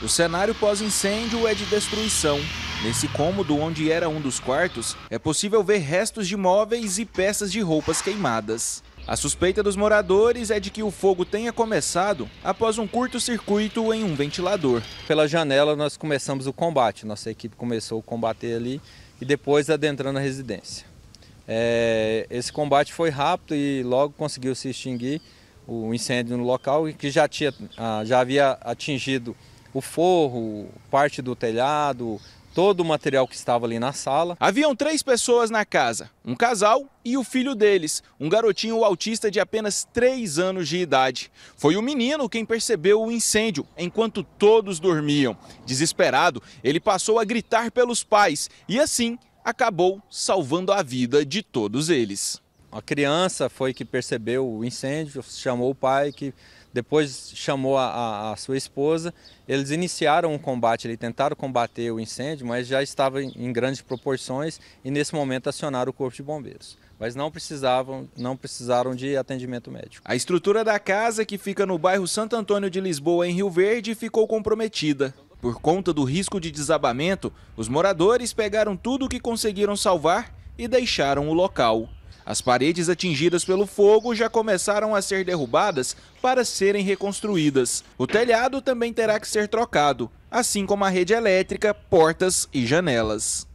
O cenário pós-incêndio é de destruição. Nesse cômodo, onde era um dos quartos, é possível ver restos de móveis e peças de roupas queimadas. A suspeita dos moradores é de que o fogo tenha começado após um curto-circuito em um ventilador. Pela janela, nós começamos o combate. Nossa equipe começou a combater ali e depois adentrando a residência. É, esse combate foi rápido e logo conseguiu se extinguir o incêndio no local, que já, tinha, ah, já havia atingido o forro, parte do telhado, todo o material que estava ali na sala. Haviam três pessoas na casa: um casal e o filho deles, um garotinho autista de apenas 3 anos de idade. Foi o menino quem percebeu o incêndio enquanto todos dormiam. Desesperado, ele passou a gritar pelos pais e assim acabou salvando a vida de todos eles. A criança foi que percebeu o incêndio, chamou o pai que depois chamou a, a, a sua esposa. Eles iniciaram um combate, eles tentaram combater o incêndio, mas já estava em, em grandes proporções e nesse momento acionaram o corpo de bombeiros mas não precisavam, não precisaram de atendimento médico. A estrutura da casa, que fica no bairro Santo Antônio de Lisboa, em Rio Verde, ficou comprometida. Por conta do risco de desabamento, os moradores pegaram tudo o que conseguiram salvar e deixaram o local. As paredes atingidas pelo fogo já começaram a ser derrubadas para serem reconstruídas. O telhado também terá que ser trocado, assim como a rede elétrica, portas e janelas.